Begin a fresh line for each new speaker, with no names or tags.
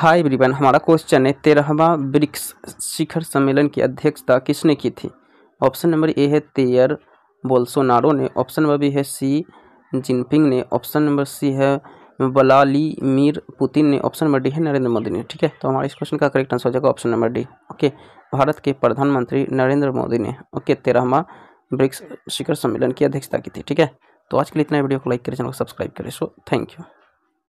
hi everyone हमारा question है तेरहवा ब्रिक्स शिखर सम्मेलन की अध्यक्षता किसने की थी ऑप्शन नंबर ए है तेयर बोल्सोनारो ने ऑप्शन नंबर बी है सी जिनपिंग ने ऑप्शन नंबर सी है वलाली मीर पुतिन ने ऑप्शन नंबर डी है नरेंद्र मोदी ने ठीक है तो हमारे इस क्वेश्चन का करेक्ट आंसर हो जाएगा option number D okay Bharat के प्रधानमंत्री नरेंद्र मोदी ने ओके तेरहवा ब्रिक्स शिखर सम्मेलन की अध्यक्षता की थी ठीक है तो आज के लिए इतना वीडियो को लाइक करें चैनल को सब्सक्राइब करें सो थैंक यू